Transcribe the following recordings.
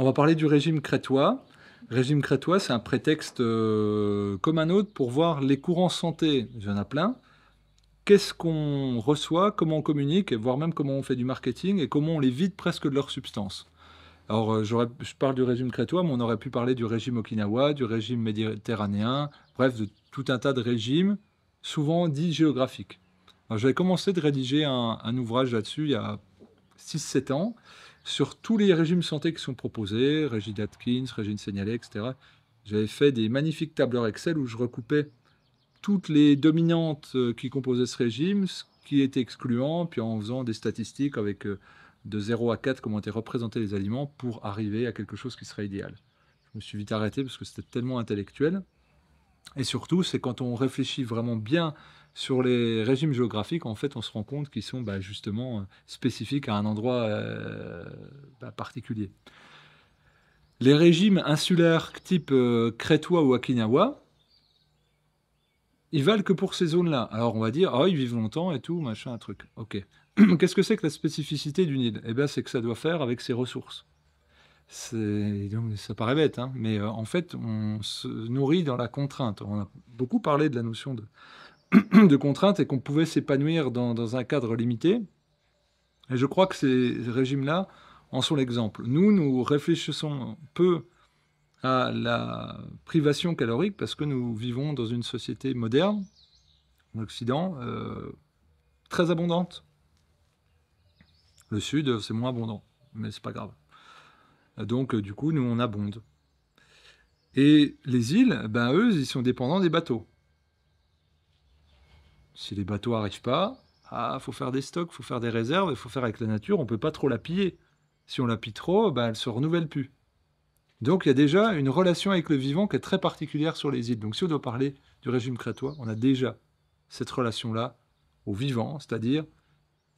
On va parler du régime crétois. Régime crétois, c'est un prétexte euh, comme un autre pour voir les courants santé. Il y en a plein. Qu'est-ce qu'on reçoit, comment on communique, et voire même comment on fait du marketing et comment on les vide presque de leur substance. Alors, euh, je parle du régime crétois, mais on aurait pu parler du régime okinawa, du régime méditerranéen, bref, de tout un tas de régimes, souvent dits géographiques. J'avais commencé de rédiger un, un ouvrage là-dessus il y a 6-7 ans sur tous les régimes santé qui sont proposés, régime Atkins, régime signalé etc. J'avais fait des magnifiques tableurs Excel où je recoupais toutes les dominantes euh, qui composaient ce régime, ce qui était excluant, puis en faisant des statistiques avec euh, de 0 à 4 comment étaient représentés les aliments pour arriver à quelque chose qui serait idéal. Je me suis vite arrêté parce que c'était tellement intellectuel. Et surtout, c'est quand on réfléchit vraiment bien sur les régimes géographiques, en fait, on se rend compte qu'ils sont bah, justement euh, spécifiques à un endroit euh, bah, particulier. Les régimes insulaires type euh, crétois ou okinawa, ils valent que pour ces zones-là. Alors on va dire, oh, ils vivent longtemps et tout, machin, un truc. Ok. Qu'est-ce que c'est que la spécificité d'une île Eh bien, c'est que ça doit faire avec ses ressources. Donc, ça paraît bête, hein, mais en fait, on se nourrit dans la contrainte. On a beaucoup parlé de la notion de, de contraintes et qu'on pouvait s'épanouir dans, un cadre limité. Et je crois que ces régimes-là en sont l'exemple. Nous, nous réfléchissons peu à la privation calorique parce que nous vivons dans une société moderne, en Occident, euh, très abondante. Le Sud, c'est moins abondant, mais c'est pas grave. Donc, du coup, nous, on abonde. Et les îles, ben, eux, ils sont dépendants des bateaux. Si les bateaux n'arrivent pas, ah, faut faire des stocks, faut faire des réserves, il faut faire avec la nature, on ne peut pas trop la piller. Si on la pille trop, ben, elle se renouvelle plus. Donc il y a déjà une relation avec le vivant qui est très particulière sur les îles. Donc si on doit parler du régime crétois, on a déjà cette relation-là au vivant, c'est-à-dire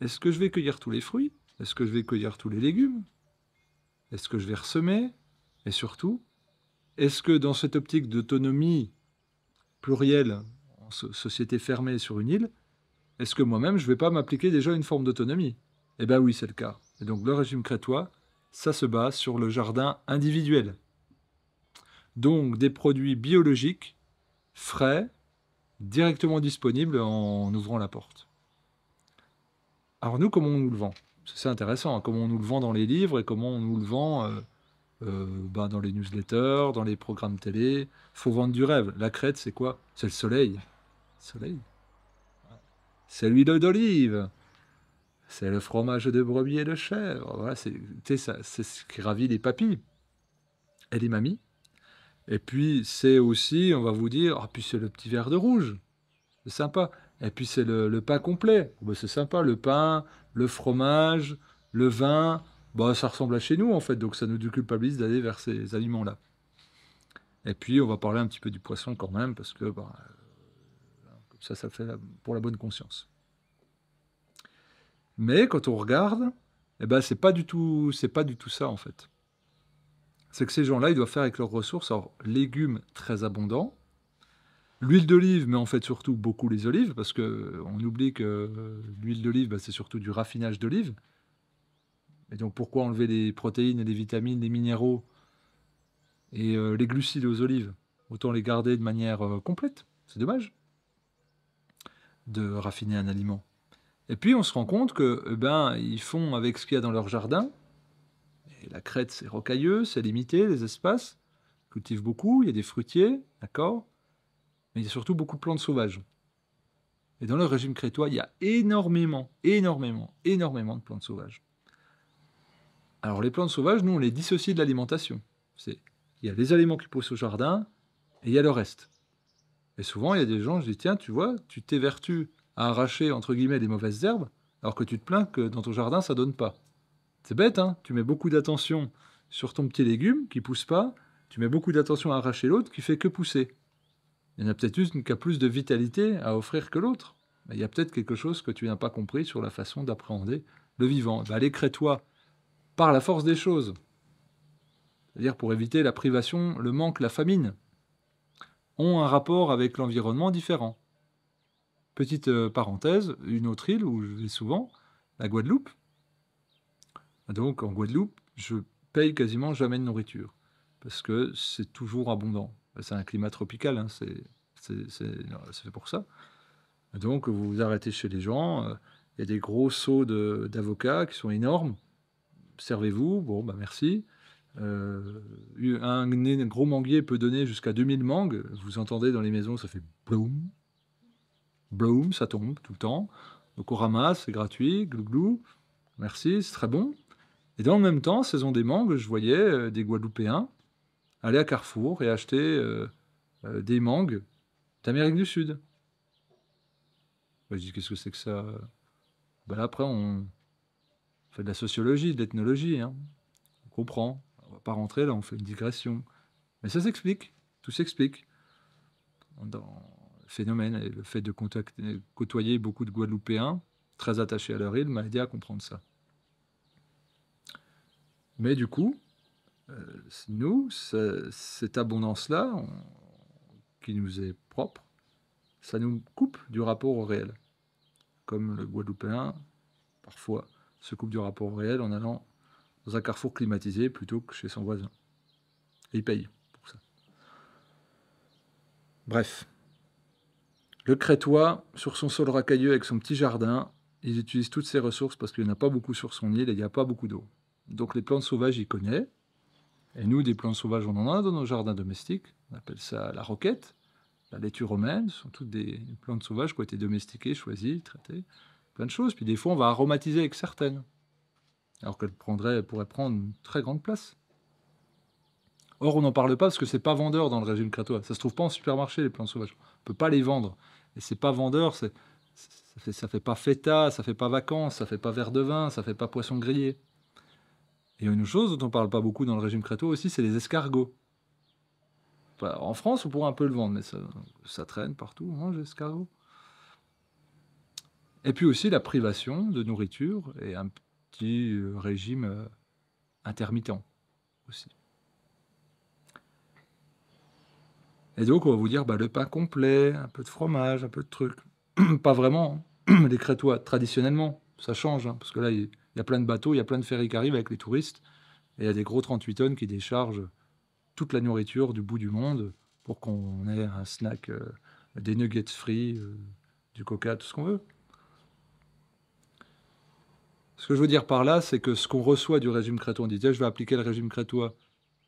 est-ce que je vais cueillir tous les fruits Est-ce que je vais cueillir tous les légumes Est-ce que je vais ressemer Et surtout, est-ce que dans cette optique d'autonomie plurielle société fermée sur une île, est-ce que moi-même, je ne vais pas m'appliquer déjà une forme d'autonomie Eh bien oui, c'est le cas. Et donc le régime crétois, ça se base sur le jardin individuel. Donc des produits biologiques, frais, directement disponibles en ouvrant la porte. Alors nous, comment on nous le vend C'est intéressant, hein. comment on nous le vend dans les livres et comment on nous le vend euh, euh, bah, dans les newsletters, dans les programmes télé. faut vendre du rêve. La crête, c'est quoi C'est le soleil soleil. C'est l'huile d'olive. C'est le fromage de brebis et de chèvre. Voilà, c'est ce qui ravit les papis et les mamies. Et puis, c'est aussi, on va vous dire, ah, puis c'est le petit verre de rouge. C'est sympa. Et puis, c'est le, pain complet. Oh, bah, c'est sympa, le pain, le fromage, le vin. Bon, bah, ça ressemble à chez nous, en fait. Donc, ça nous déculpabilise d'aller vers ces aliments-là. Et puis, on va parler un petit peu du poisson quand même, parce que bah, ça, ça fait pour la bonne conscience. Mais quand on regarde, eh ben, c'est pas du tout, c'est pas du tout ça en fait. C'est que ces gens-là, ils doivent faire avec leurs ressources, alors légumes très abondants, l'huile d'olive, mais en fait surtout beaucoup les olives, parce que on oublie que l'huile d'olive, bah, c'est surtout du raffinage d'olive. Et donc pourquoi enlever les protéines, les vitamines, les minéraux et euh, les glucides aux olives Autant les garder de manière euh, complète. C'est dommage de raffiner un aliment. Et puis on se rend compte que eh ben, ils font avec ce qu'il y a dans leur jardin. Et la crête, c'est rocailleux, c'est limité, les espaces. Ils cultivent beaucoup, il y a des fruitiers, d'accord Mais il y a surtout beaucoup de plantes sauvages. Et dans leur régime crétois, il y a énormément, énormément, énormément de plantes sauvages. Alors les plantes sauvages, nous, on les dissocie de l'alimentation. C'est il y a les aliments qui poussent au jardin et il y a le reste. Et souvent, il y a des gens, je dis, tiens, tu vois, tu t'évertues à arracher, entre guillemets, des mauvaises herbes, alors que tu te plains que dans ton jardin, ça donne pas. C'est bête, hein Tu mets beaucoup d'attention sur ton petit légume qui pousse pas, tu mets beaucoup d'attention à arracher l'autre qui fait que pousser. Il y en a peut-être une qui a plus de vitalité à offrir que l'autre. Il y a peut-être quelque chose que tu n'as pas compris sur la façon d'appréhender le vivant. allez, crée-toi par la force des choses. C'est-à-dire pour éviter la privation, le manque, la famine ont un rapport avec l'environnement différent. Petite euh, parenthèse, une autre île où je vais souvent, la Guadeloupe. Donc en Guadeloupe, je paye quasiment jamais de nourriture, parce que c'est toujours abondant. Bah, c'est un climat tropical, hein, c'est fait pour ça. Donc vous vous arrêtez chez les gens, euh, il y a des gros seaux d'avocats qui sont énormes. Servez-vous, bon, bah merci. Euh, un, gros manguier peut donner jusqu'à 2000 mangues. Vous entendez dans les maisons, ça fait bloom, bloom, ça tombe tout le temps. Donc on ramasse, c'est gratuit, glou glou, merci, c'est très bon. Et dans le même temps, saison des mangues, je voyais euh, des Guadeloupéens aller à Carrefour et acheter euh, des mangues d'Amérique du Sud. Bah, je dis, qu'est-ce que c'est que ça ben après, on fait de la sociologie, de l'ethnologie. Hein. On comprend on va pas rentrer là, on fait une digression. Mais ça s'explique, tout s'explique. Dans le phénomène et le fait de contacter, côtoyer beaucoup de Guadeloupéens, très attachés à leur île, m'a aidé à comprendre ça. Mais du coup, euh, nous, cette abondance-là, qui nous est propre, ça nous coupe du rapport au réel. Comme le Guadeloupéen, parfois, se coupe du rapport au réel en allant dans un carrefour climatisé plutôt que chez son voisin. Et il paye pour ça. Bref. Le Crétois, sur son sol racailleux avec son petit jardin, il utilise toutes ses ressources parce qu'il n'y en a pas beaucoup sur son île et il n'y a pas beaucoup d'eau. Donc les plantes sauvages, il connaît. Et nous, des plantes sauvages, on en a dans nos jardins domestiques. On appelle ça la roquette, la laitue romaine. Ce sont toutes des plantes sauvages qui ont été domestiquées, choisies, traitées. Plein de choses. Puis des fois, on va aromatiser avec certaines alors qu'elle prendrait, pourrait prendre une très grande place. Or, on n'en parle pas parce que ce n'est pas vendeur dans le régime crétois. Ça se trouve pas en supermarché, les plantes sauvages. On ne peut pas les vendre. Et n'est pas vendeur, ça fait, fait pas feta, ça ne fait pas vacances, ça ne fait pas verre de vin, ça ne fait pas poisson grillé. Et une chose dont on parle pas beaucoup dans le régime crétois aussi, c'est les escargots. en France, on pourrait un peu le vendre, mais ça, traîne partout, hein, les escargots. Et puis aussi la privation de nourriture et un Petit euh, régime euh, intermittent aussi. Et donc, on va vous dire bah, le pain complet, un peu de fromage, un peu de trucs. Pas vraiment. Hein. Les crétois, traditionnellement, ça change, hein, parce que là, il y a plein de bateaux, il y a plein de ferries qui arrivent avec les touristes, et il y a des gros 38 tonnes qui déchargent toute la nourriture du bout du monde pour qu'on ait un snack, euh, des nuggets frits, du coca, tout ce qu'on veut. Ce que je veux dire par là, c'est que ce qu'on reçoit du régime crétois, on dit je vais appliquer le régime crétois,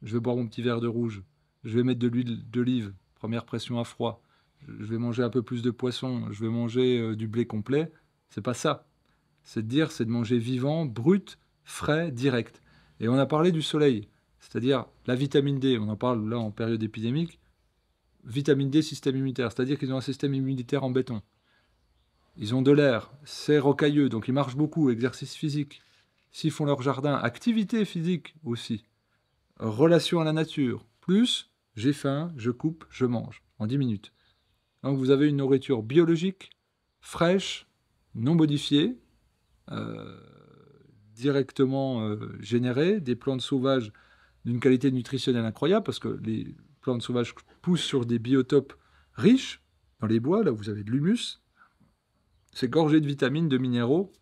je vais boire mon petit verre de rouge, je vais mettre de l'huile d'olive, première pression à froid, je vais manger un peu plus de poisson, je vais manger euh, du blé complet. C'est pas ça. C'est de dire, c'est de manger vivant, brut, frais, direct. Et on a parlé du soleil, c'est-à-dire la vitamine D, on en parle là en période épidémique, vitamine D, système immunitaire, c'est-à-dire qu'ils ont un système immunitaire en béton ils ont de l'air, c'est rocailleux, donc ils marchent beaucoup, exercice physique. S'ils font leur jardin, activité physique aussi, relation à la nature, plus j'ai faim, je coupe, je mange, en 10 minutes. Donc vous avez une nourriture biologique, fraîche, non modifiée, euh, directement euh, générée, des plantes sauvages d'une qualité nutritionnelle incroyable, parce que les plantes sauvages poussent sur des biotopes riches, dans les bois, là vous avez de l'humus, c'est gorgé de vitamines, de minéraux,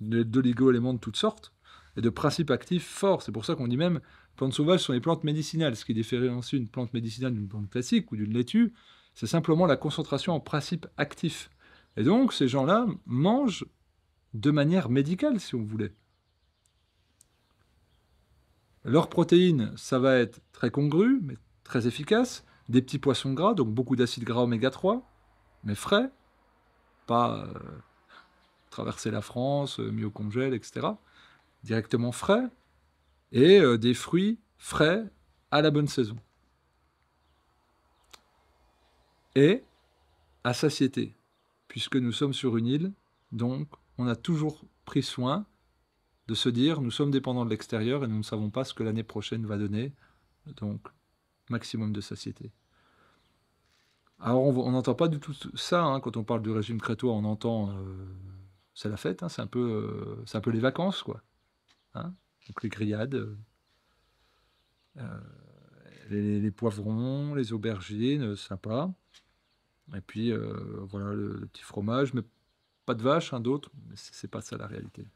d'oligo-éléments de toutes sortes, et de principes actifs forts. C'est pour ça qu'on dit même plantes sauvages sont les plantes médicinales. Ce qui différencie une plante médicinale d'une plante classique ou d'une laitue, c'est simplement la concentration en principes actifs. Et donc, ces gens-là mangent de manière médicale, si on voulait. Leurs protéines, ça va être très congrue, mais très efficace. Des petits poissons gras, donc beaucoup d'acides gras oméga 3, mais frais pas euh, traverser la France, mis au congèle, etc. Directement frais et euh, des fruits frais à la bonne saison. Et à satiété, puisque nous sommes sur une île, donc on a toujours pris soin de se dire nous sommes dépendants de l'extérieur et nous ne savons pas ce que l'année prochaine va donner, donc maximum de satiété. Alors, on n'entend pas du tout ça hein, quand on parle du régime crétois. On entend, euh, c'est la fête, hein, euh, c'est un peu, les vacances, quoi. Hein, donc les grillades, euh, les, poivrons, les aubergines, sympa. Et puis voilà le, petit fromage, mais pas de vache, d'autres. Mais c'est pas ça la réalité.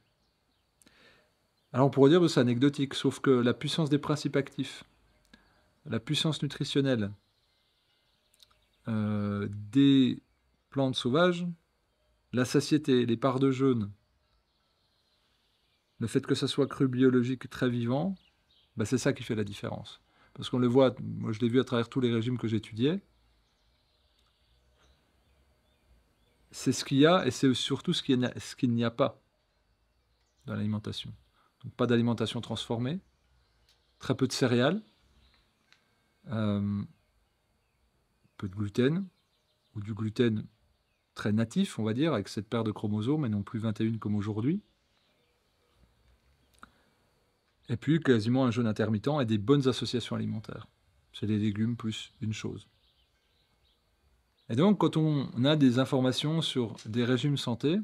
Alors on pourrait dire que c'est anecdotique, sauf que la puissance des principes actifs, la puissance nutritionnelle, euh, des plantes sauvages, la satiété, les parts de jeûne, le fait que ça soit cru biologique très vivant, bah, c'est ça qui fait la différence. Parce qu'on le voit, moi je l'ai vu à travers tous les régimes que j'étudiais, c'est ce qu'il y a et c'est surtout ce qu'il n'y a, pas dans l'alimentation. Donc pas d'alimentation transformée, très peu de céréales. Euh, peu de gluten, ou du gluten très natif, on va dire, avec cette paire de chromosomes et non plus 21 comme aujourd'hui. Et puis quasiment un jeûne intermittent et des bonnes associations alimentaires. C'est des légumes plus une chose. Et donc quand on a des informations sur des régimes santé,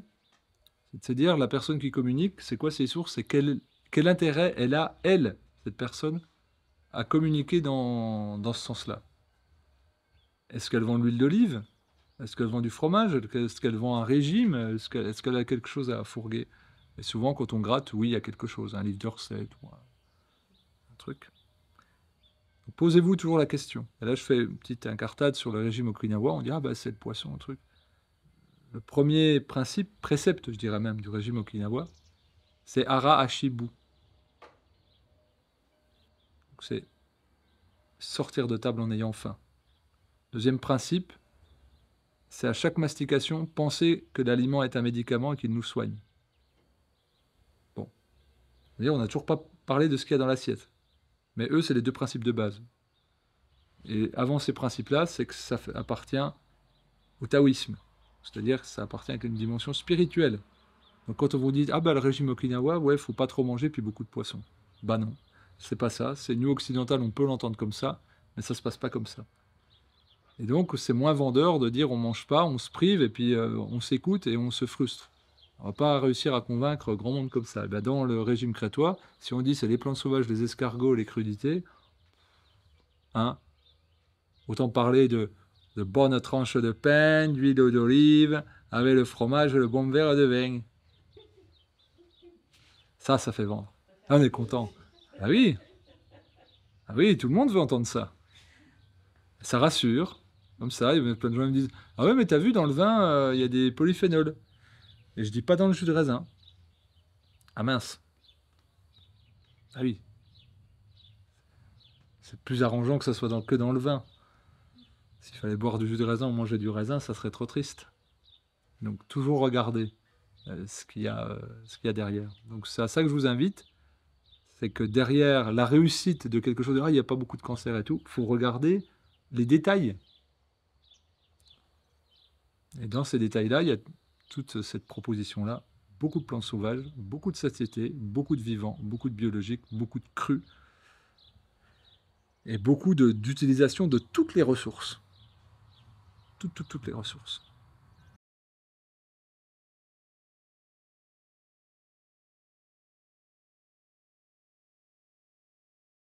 c'est-à-dire la personne qui communique, c'est quoi ses sources et quel, quel intérêt elle a, elle, cette personne, à communiquer dans ce sens-là. Est-ce qu'elle vend de l'huile d'olive Est-ce qu'elle vend du fromage Est-ce qu'elle vend un régime Est-ce qu'elle a quelque chose à fourguer Et souvent, quand on gratte, oui, il y a quelque chose, un livre de ou un, truc. Posez-vous toujours la question. Et là, je fais une petite incartade sur le régime okinawa. On dit, ah bah c'est le poisson, un truc. Le premier principe, précepte, je dirais même, du régime okinawa, c'est Ara Ashibu. C'est sortir de table en ayant faim. Deuxième principe, c'est à chaque mastication, penser que l'aliment est un médicament et qu'il nous soigne. Bon. D'ailleurs, on n'a toujours pas parlé de ce qu'il y a dans l'assiette. Mais eux, c'est les deux principes de base. Et avant ces principes-là, c'est que ça appartient au taoïsme. C'est-à-dire que ça appartient à une dimension spirituelle. Donc quand on vous dit ah bah le régime Okinawa, ouais, faut pas trop manger puis beaucoup de poissons. Bah non, c'est pas ça. C'est nous occidental on peut l'entendre comme ça, mais ça se passe pas comme ça. Et donc, c'est moins vendeur de dire on mange pas, on se prive, et puis euh, on s'écoute et on se frustre. On va pas réussir à convaincre grand monde comme ça. Eh ben, dans le régime crétois, si on dit c'est les plantes sauvages, les escargots, les crudités, hein, autant parler de, bonnes tranches de pain, d'huile d'olive, avec le fromage et le bon verre de vin. Ça, ça fait vendre. Là, ah, on est content. Ah oui, ah oui, tout le monde veut entendre ça. Ça rassure, comme ça, il y a plein de gens qui me disent Ah ouais, mais t'as vu, dans le vin, euh, il y a des polyphénols. Et je dis Pas dans le jus de raisin. Ah mince. Ah oui. C'est plus arrangeant que ça soit dans, que dans le vin. S'il fallait boire du jus de raisin ou manger du raisin, ça serait trop triste. Donc toujours regarder euh, ce qu'il y, euh, y, a derrière. Donc c'est à ça que je vous invite. C'est que derrière la réussite de quelque chose, de, ah, il n'y a pas beaucoup de cancer et tout, il faut regarder les détails. Et dans ces détails-là, il y a toute cette proposition-là, beaucoup de plantes sauvages, beaucoup de satiété, beaucoup de vivants, beaucoup de biologiques, beaucoup de crus, et beaucoup d'utilisation de, de, toutes les ressources. Toutes, toutes, toutes les ressources.